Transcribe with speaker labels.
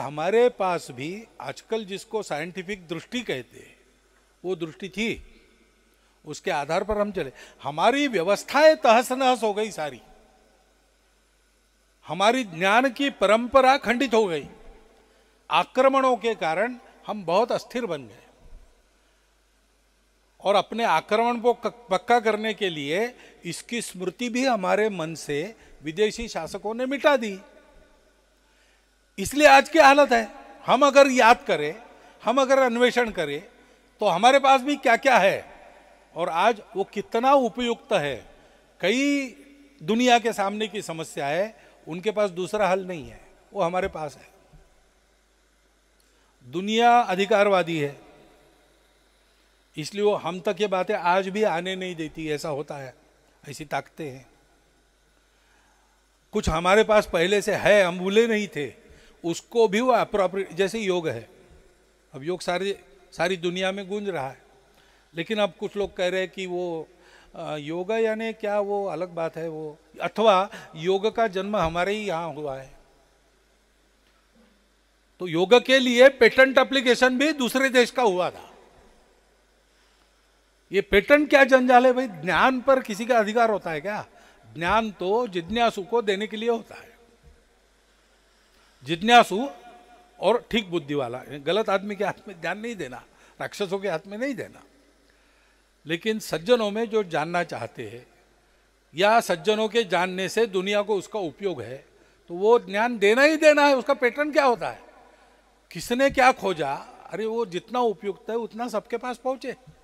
Speaker 1: हमारे पास भी आजकल जिसको साइंटिफिक दृष्टि कहते हैं वो दृष्टि थी उसके आधार पर हम चले हमारी व्यवस्थाएं तहस नहस हो गई सारी हमारी ज्ञान की परंपरा खंडित हो गई आक्रमणों के कारण हम बहुत अस्थिर बन गए और अपने आक्रमण को पक्का करने के लिए इसकी स्मृति भी हमारे मन से विदेशी शासकों ने मिटा दी इसलिए आज की हालत है हम अगर याद करें हम अगर अन्वेषण करें तो हमारे पास भी क्या क्या है और आज वो कितना उपयुक्त है कई दुनिया के सामने की समस्या है उनके पास दूसरा हल नहीं है वो हमारे पास है दुनिया अधिकारवादी है इसलिए वो हम तक ये बातें आज भी आने नहीं देती ऐसा होता है ऐसी ताकतें हैं कुछ हमारे पास पहले से है हम भूले नहीं थे उसको भी वो अप्रोप्रिएट जैसे योग है अब योग सारी सारी दुनिया में गूंज रहा है लेकिन अब कुछ लोग कह रहे हैं कि वो योगा यानी क्या वो अलग बात है वो अथवा योग का जन्म हमारे ही यहाँ हुआ है तो योग के लिए पेटेंट एप्लीकेशन भी दूसरे देश का हुआ था ये पेटेंट क्या जंजाल है भाई ज्ञान पर किसी का अधिकार होता है क्या ज्ञान तो जिज्ञासु को देने के लिए होता है जिज्ञासु और ठीक बुद्धि वाला गलत आदमी के हाथ में ध्यान नहीं देना राक्षसों के हाथ में नहीं देना लेकिन सज्जनों में जो जानना चाहते हैं या सज्जनों के जानने से दुनिया को उसका उपयोग है तो वो ज्ञान देना ही देना है उसका पैटर्न क्या होता है किसने क्या खोजा अरे वो जितना उपयुक्त है उतना सबके पास पहुंचे